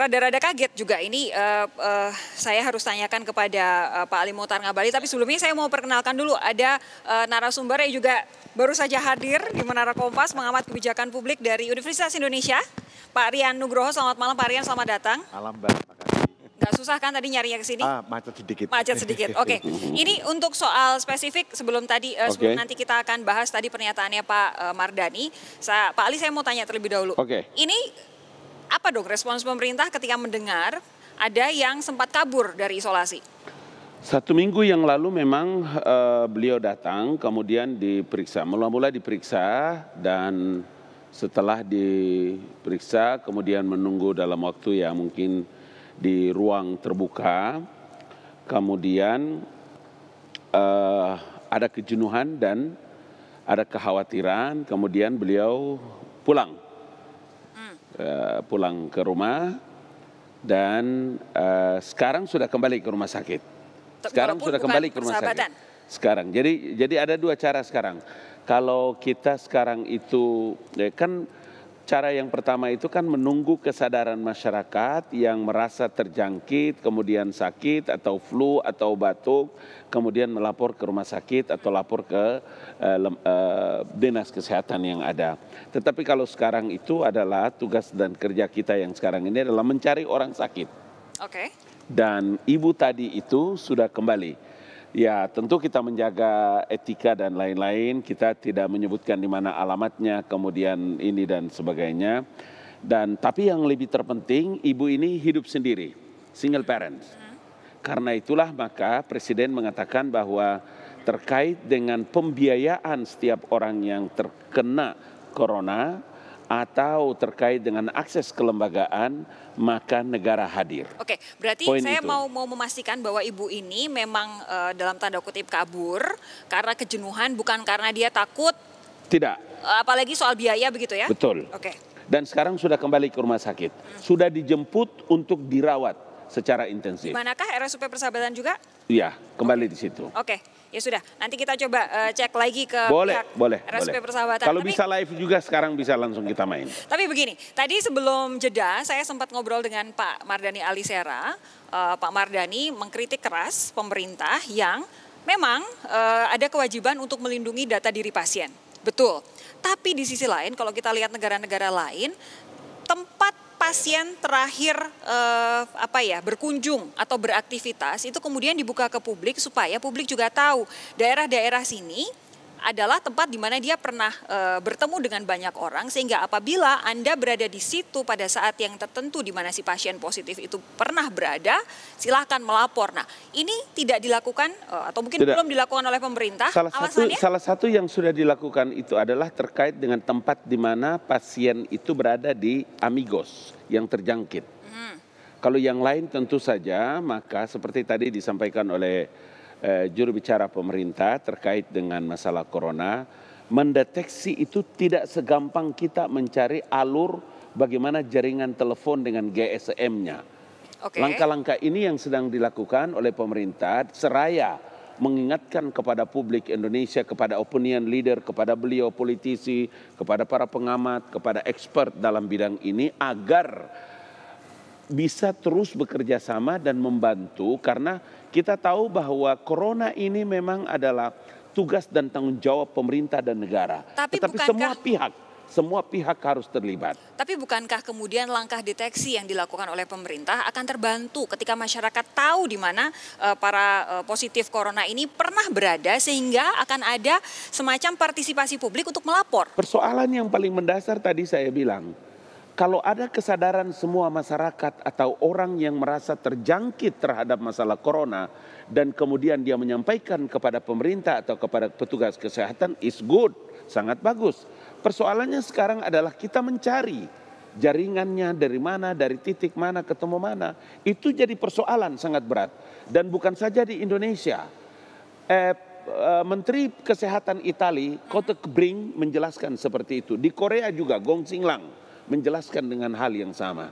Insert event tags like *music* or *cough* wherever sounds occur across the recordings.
rada-rada kaget juga ini uh, uh, saya harus tanyakan kepada uh, Pak Ali Mutar Ngabali tapi sebelumnya saya mau perkenalkan dulu ada uh, narasumber yang juga baru saja hadir di Menara Kompas mengamat kebijakan publik dari Universitas Indonesia Pak Rian Nugroho selamat malam Pak Rian selamat datang malam Mbak kasih. Gak susah kan tadi nyarinya ke sini? Ah, macet sedikit. Macet sedikit. Oke. Okay. Ini untuk soal spesifik sebelum tadi uh, sebelum nanti kita akan bahas tadi pernyataannya Pak uh, Mardani. Sa Pak Ali saya mau tanya terlebih dahulu. Oke. Okay. Ini apa dong respons pemerintah ketika mendengar ada yang sempat kabur dari isolasi? Satu minggu yang lalu memang uh, beliau datang, kemudian diperiksa. Mula-mula diperiksa dan setelah diperiksa, kemudian menunggu dalam waktu yang mungkin di ruang terbuka. Kemudian uh, ada kejenuhan dan ada kekhawatiran. Kemudian beliau pulang. Eh, pulang ke rumah dan uh, sekarang sudah kembali ke rumah sakit. Sekarang Walaupun sudah kembali ke rumah sakit. Sekarang. Jadi jadi ada dua cara sekarang. Kalau kita sekarang itu ya kan Cara yang pertama itu kan menunggu kesadaran masyarakat yang merasa terjangkit, kemudian sakit atau flu atau batuk, kemudian melapor ke rumah sakit atau lapor ke eh, eh, dinas kesehatan yang ada. Tetapi kalau sekarang itu adalah tugas dan kerja kita yang sekarang ini adalah mencari orang sakit. Oke. Okay. Dan ibu tadi itu sudah kembali Ya, tentu kita menjaga etika dan lain-lain. Kita tidak menyebutkan di mana alamatnya, kemudian ini dan sebagainya. Dan tapi yang lebih terpenting, ibu ini hidup sendiri, single parents. Karena itulah maka presiden mengatakan bahwa terkait dengan pembiayaan setiap orang yang terkena corona atau terkait dengan akses kelembagaan, maka negara hadir. Oke, berarti Poin saya mau mau memastikan bahwa ibu ini memang e, dalam tanda kutip kabur karena kejenuhan, bukan karena dia takut. Tidak. Eh, apalagi soal biaya begitu ya? Betul. Oke. Dan sekarang sudah kembali ke rumah sakit. Hmm. Sudah dijemput untuk dirawat secara intensif. Manakah RSUP persahabatan juga? Iya, kembali di situ. Oke, okay. ya sudah. Nanti kita coba uh, cek lagi ke boleh, pihak boleh, RSUP boleh. persahabatan. Kalau Tapi, bisa live juga sekarang bisa langsung kita main. Tapi begini, tadi sebelum jeda saya sempat ngobrol dengan Pak Mardani Alisera. Uh, Pak Mardani mengkritik keras pemerintah yang memang uh, ada kewajiban untuk melindungi data diri pasien. Betul. Tapi di sisi lain kalau kita lihat negara-negara lain tempat pasien terakhir eh, apa ya berkunjung atau beraktivitas itu kemudian dibuka ke publik supaya publik juga tahu daerah-daerah sini adalah tempat di mana dia pernah e, bertemu dengan banyak orang sehingga apabila Anda berada di situ pada saat yang tertentu di mana si pasien positif itu pernah berada, silahkan melapor. Nah, ini tidak dilakukan e, atau mungkin tidak. belum dilakukan oleh pemerintah. Salah satu salah satu yang sudah dilakukan itu adalah terkait dengan tempat di mana pasien itu berada di Amigos yang terjangkit. Hmm. Kalau yang lain tentu saja maka seperti tadi disampaikan oleh eh, juru bicara pemerintah terkait dengan masalah corona mendeteksi itu tidak segampang kita mencari alur bagaimana jaringan telepon dengan GSM-nya. Okay. Langkah-langkah ini yang sedang dilakukan oleh pemerintah seraya mengingatkan kepada publik Indonesia, kepada opinion leader, kepada beliau politisi, kepada para pengamat, kepada expert dalam bidang ini agar bisa terus bekerja sama dan membantu karena kita tahu bahwa corona ini memang adalah tugas dan tanggung jawab pemerintah dan negara. Tapi Tetapi bukankah... semua pihak semua pihak harus terlibat. Tapi bukankah kemudian langkah deteksi yang dilakukan oleh pemerintah akan terbantu ketika masyarakat tahu di mana eh, para eh, positif corona ini pernah berada sehingga akan ada semacam partisipasi publik untuk melapor? Persoalan yang paling mendasar tadi saya bilang, kalau ada kesadaran semua masyarakat atau orang yang merasa terjangkit terhadap masalah corona dan kemudian dia menyampaikan kepada pemerintah atau kepada petugas kesehatan is good, sangat bagus. Persoalannya sekarang adalah kita mencari jaringannya dari mana, dari titik mana, ketemu mana. Itu jadi persoalan sangat berat dan bukan saja di Indonesia. Eh, eh Menteri Kesehatan Italia Kote Bring menjelaskan seperti itu. Di Korea juga, Gong Singlang menjelaskan dengan hal yang sama.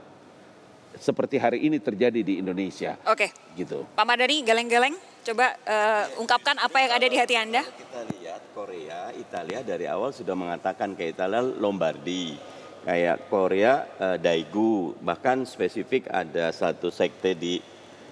Seperti hari ini terjadi di Indonesia. Oke. Gitu. Pak Madani, geleng-geleng, coba uh, ungkapkan apa yang ada di hati Anda. Kita lihat Korea, Italia dari awal sudah mengatakan kayak Italia Lombardi kayak Korea uh, Daegu bahkan spesifik ada satu sekte di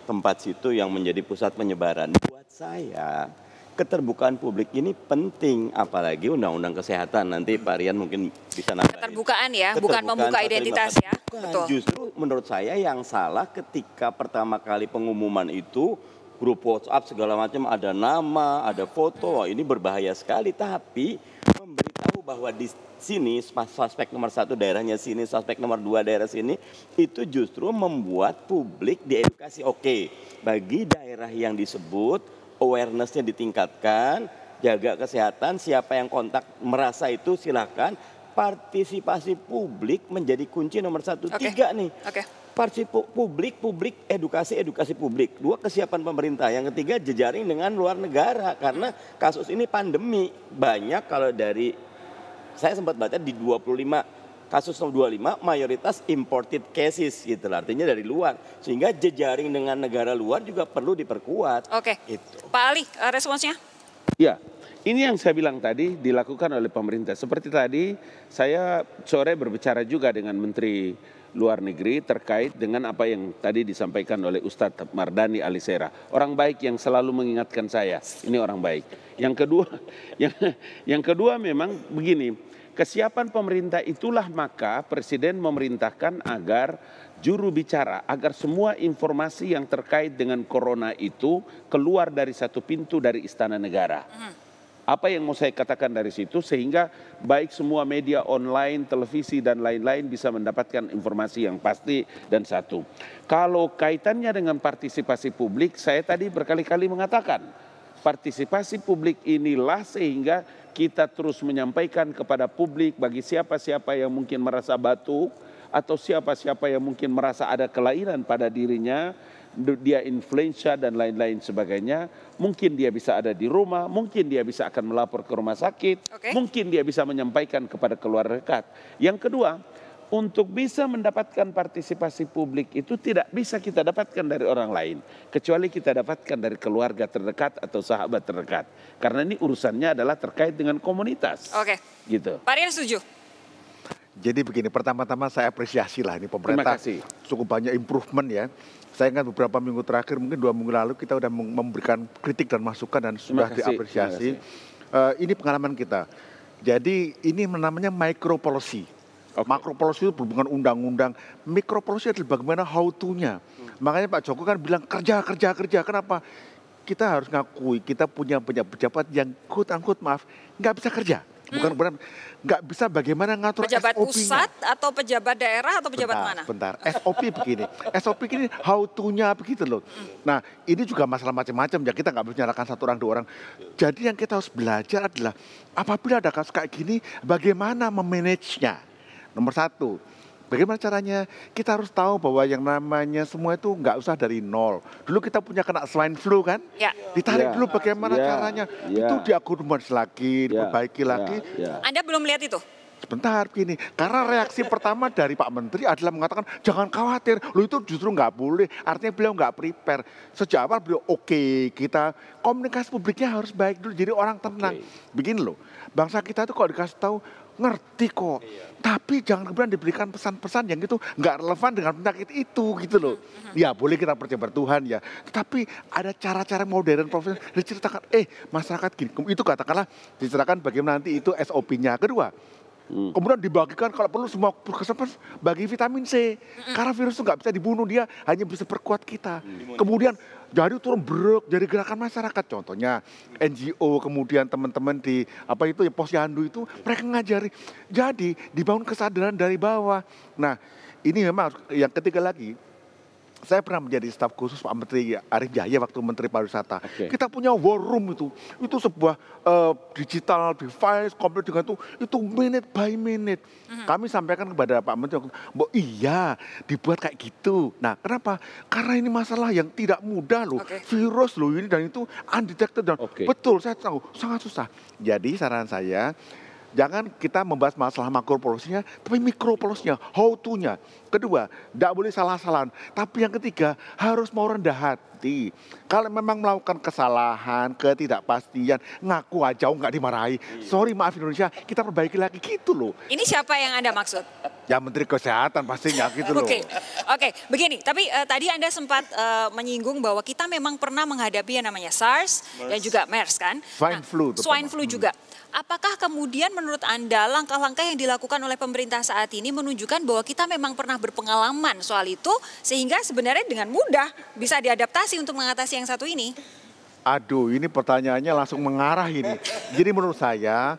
tempat situ yang menjadi pusat penyebaran buat saya keterbukaan publik ini penting apalagi undang-undang kesehatan nanti Pak Rian mungkin bisa nambahin. Keterbukaan ya, keterbukaan, bukan membuka identitas ya. Betul. Justru menurut saya yang salah ketika pertama kali pengumuman itu grup WhatsApp segala macam ada nama, ada foto. Ini berbahaya sekali tapi memberitahu bahwa di sini suspek nomor satu daerahnya sini, suspek nomor dua daerah sini itu justru membuat publik diedukasi. Oke, bagi daerah yang disebut awarenessnya ditingkatkan, jaga kesehatan, siapa yang kontak merasa itu silahkan. Partisipasi publik menjadi kunci nomor satu. Okay. Tiga nih. Okay. Partisipasi publik, publik, edukasi, edukasi publik. Dua, kesiapan pemerintah. Yang ketiga, jejaring dengan luar negara. Karena kasus ini pandemi. Banyak kalau dari, saya sempat baca di 25 kasus lima mayoritas imported cases gitu lah. artinya dari luar sehingga jejaring dengan negara luar juga perlu diperkuat. Oke. Itu. Pak Ali eh, responsnya? Ya, ini yang saya bilang tadi dilakukan oleh pemerintah. Seperti tadi saya sore berbicara juga dengan Menteri Luar Negeri terkait dengan apa yang tadi disampaikan oleh Ustadz Mardani Alisera. Orang baik yang selalu mengingatkan saya, ini orang baik. Yang kedua, *laughs* yang, yang kedua memang begini, Kesiapan pemerintah itulah maka presiden memerintahkan agar juru bicara agar semua informasi yang terkait dengan corona itu keluar dari satu pintu dari istana negara. Hmm. Apa yang mau saya katakan dari situ sehingga baik semua media online, televisi dan lain-lain bisa mendapatkan informasi yang pasti dan satu. Kalau kaitannya dengan partisipasi publik, saya tadi berkali-kali mengatakan Partisipasi publik inilah sehingga kita terus menyampaikan kepada publik bagi siapa-siapa yang mungkin merasa batuk atau siapa-siapa yang mungkin merasa ada kelainan pada dirinya, dia influenza dan lain-lain sebagainya, mungkin dia bisa ada di rumah, mungkin dia bisa akan melapor ke rumah sakit, okay. mungkin dia bisa menyampaikan kepada keluarga dekat. Yang kedua, untuk bisa mendapatkan partisipasi publik itu tidak bisa kita dapatkan dari orang lain kecuali kita dapatkan dari keluarga terdekat atau sahabat terdekat karena ini urusannya adalah terkait dengan komunitas. Oke. Gitu. Pak Rian setuju? Jadi begini, pertama-tama saya apresiasi lah ini pemerintah cukup banyak improvement ya. Saya ingat beberapa minggu terakhir, mungkin dua minggu lalu kita sudah memberikan kritik dan masukan dan sudah diapresiasi. Uh, ini pengalaman kita. Jadi ini namanya micro policy Okay. Makro policy itu berhubungan undang-undang, mikro policy adalah bagaimana how to-nya. Hmm. Makanya Pak Jokowi kan bilang kerja, kerja, kerja. Kenapa? Kita harus ngakui kita punya punya pejabat yang quote angkut maaf nggak bisa kerja. Bukan hmm. benar nggak bisa bagaimana ngatur pejabat SOP pusat atau pejabat daerah atau pejabat bentar, mana? Bentar, SOP begini, SOP begini how to-nya begitu loh. Hmm. Nah ini juga masalah macam-macam ya kita nggak bisa nyalakan satu orang dua orang. Jadi yang kita harus belajar adalah apabila ada kasus kayak gini bagaimana memanage-nya. Nomor satu, Bagaimana caranya? Kita harus tahu bahwa yang namanya semua itu nggak usah dari nol. Dulu kita punya kena swine flu kan? Ya. Ditarik ya. dulu bagaimana ya. caranya. Ya. Itu diakumulasi lagi, ya. diperbaiki ya. lagi. Ya. Anda belum lihat itu? Sebentar begini, karena reaksi pertama dari Pak Menteri adalah mengatakan jangan khawatir, lu itu justru nggak boleh. Artinya beliau nggak prepare. Sejak awal beliau oke, okay, kita komunikasi publiknya harus baik dulu, jadi orang tenang. Okay. Begini loh, bangsa kita itu kalau dikasih tahu ngerti kok. Iya. Tapi jangan kemudian diberikan pesan-pesan yang itu nggak relevan dengan penyakit itu gitu loh. Mm-hmm. Ya boleh kita percaya Tuhan ya. Tapi ada cara-cara modern profesional diceritakan. Eh masyarakat gini. Itu katakanlah diceritakan bagaimana nanti itu SOP-nya. Kedua Hmm. Kemudian dibagikan kalau perlu semua puskesmas bagi vitamin C. Hmm. Karena virus itu nggak bisa dibunuh, dia hanya bisa perkuat kita. Hmm. Kemudian jadi turun beruk jadi gerakan masyarakat contohnya NGO kemudian teman-teman di apa itu ya posyandu itu mereka ngajari. Jadi dibangun kesadaran dari bawah. Nah, ini memang yang ketiga lagi saya pernah menjadi staf khusus Pak Menteri Arif Yahya waktu Menteri Pariwisata. Okay. Kita punya war room itu. Itu sebuah uh, digital device komputer dengan itu itu minute by minute. Mm-hmm. Kami sampaikan kepada Pak Menteri, oh, iya, dibuat kayak gitu." Nah, kenapa? Karena ini masalah yang tidak mudah loh. Okay. Virus loh ini dan itu undetected dan okay. betul saya tahu sangat susah. Jadi saran saya Jangan kita membahas masalah makro tapi mikro porsinya, how to-nya. Kedua, tidak boleh salah-salahan. Tapi yang ketiga, harus mau rendah hati. Kalau memang melakukan kesalahan, ketidakpastian, ngaku aja oh, nggak dimarahi. Iya. Sorry maaf Indonesia, kita perbaiki lagi gitu loh. Ini siapa yang Anda maksud? Ya Menteri Kesehatan pasti nggak gitu loh. Oke, okay. oke. Okay. Begini, tapi uh, tadi Anda sempat uh, menyinggung bahwa kita memang pernah menghadapi yang namanya SARS MERS. dan juga MERS kan? Swine nah, flu. Swine flu hmm. juga. Apakah kemudian menurut Anda langkah-langkah yang dilakukan oleh pemerintah saat ini menunjukkan bahwa kita memang pernah berpengalaman soal itu sehingga sebenarnya dengan mudah bisa diadaptasi untuk mengatasi yang satu ini? Aduh, ini pertanyaannya langsung mengarah ini. Jadi menurut saya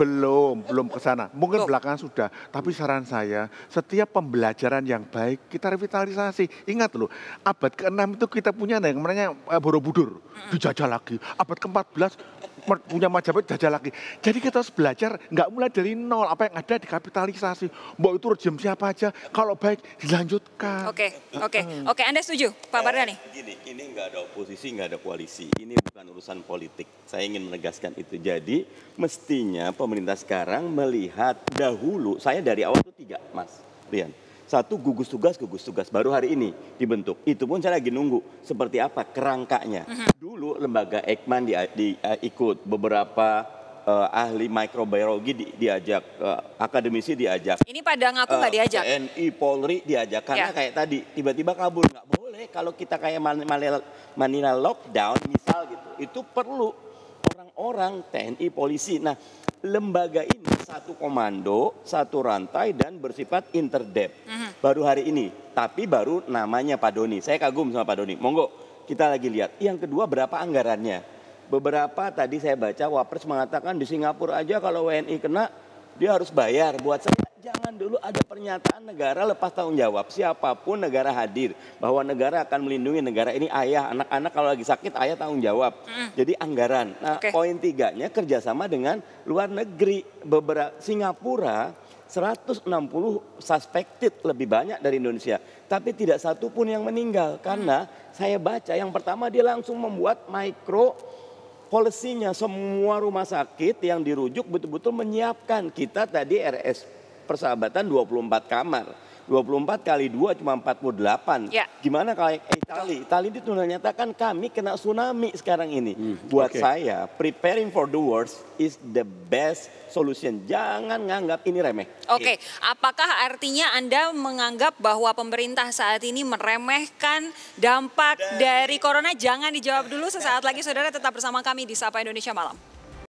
belum, belum ke sana. Mungkin belakangan sudah. Tapi saran saya, setiap pembelajaran yang baik kita revitalisasi. Ingat loh, abad ke-6 itu kita punya yang namanya eh, Borobudur. Dijajah lagi. Abad ke-14 punya Majapahit jajah lagi. Jadi kita harus belajar nggak mulai dari nol apa yang ada dikapitalisasi. Mbok itu rejim siapa aja kalau baik dilanjutkan. Oke, okay, oke, okay, oke. Okay. Anda setuju, Pak Bardani? Eh, gini, ini nggak ada oposisi, nggak ada koalisi. Ini bukan urusan politik. Saya ingin menegaskan itu. Jadi mestinya pemerintah sekarang melihat dahulu. Saya dari awal itu tiga, Mas Rian satu gugus tugas, gugus tugas baru hari ini dibentuk. Itu pun saya lagi nunggu seperti apa kerangkanya. Uh-huh. Dulu lembaga Ekman di, di uh, eh, ikut beberapa uh, ahli mikrobiologi di, diajak, uh, akademisi diajak. Ini pada ngaku nggak uh, diajak? TNI, Polri diajak karena ya. kayak tadi tiba-tiba kabur nggak boleh kalau kita kayak Manila, Manila lockdown misal gitu. Itu perlu orang-orang TNI, polisi. Nah, lembaga ini satu komando, satu rantai dan bersifat interdep. Mm -hmm. Baru hari ini, tapi baru namanya Pak Doni. Saya kagum sama Pak Doni. Monggo kita lagi lihat. Yang kedua berapa anggarannya? Beberapa tadi saya baca Wapres mengatakan di Singapura aja kalau WNI kena dia harus bayar. Buat saya Jangan dulu ada pernyataan negara lepas tanggung jawab. Siapapun negara hadir bahwa negara akan melindungi negara ini ayah, anak-anak kalau lagi sakit ayah tanggung jawab. Mm. Jadi anggaran. Nah okay. poin tiganya kerjasama dengan luar negeri. Beberapa Singapura 160 suspected lebih banyak dari Indonesia. Tapi tidak satu pun yang meninggal. Karena saya baca yang pertama dia langsung membuat micro polisinya semua rumah sakit yang dirujuk betul-betul menyiapkan kita tadi RS persahabatan 24 kamar. 24 kali 2 cuma 48. Ya. Gimana kalau Itali? Eh, Itali itu kan kami kena tsunami sekarang ini. Hmm, Buat okay. saya, preparing for the worst is the best solution. Jangan nganggap ini remeh. Oke, okay. apakah artinya Anda menganggap bahwa pemerintah saat ini meremehkan dampak dari corona? Jangan dijawab dulu sesaat lagi saudara tetap bersama kami di Sapa Indonesia Malam.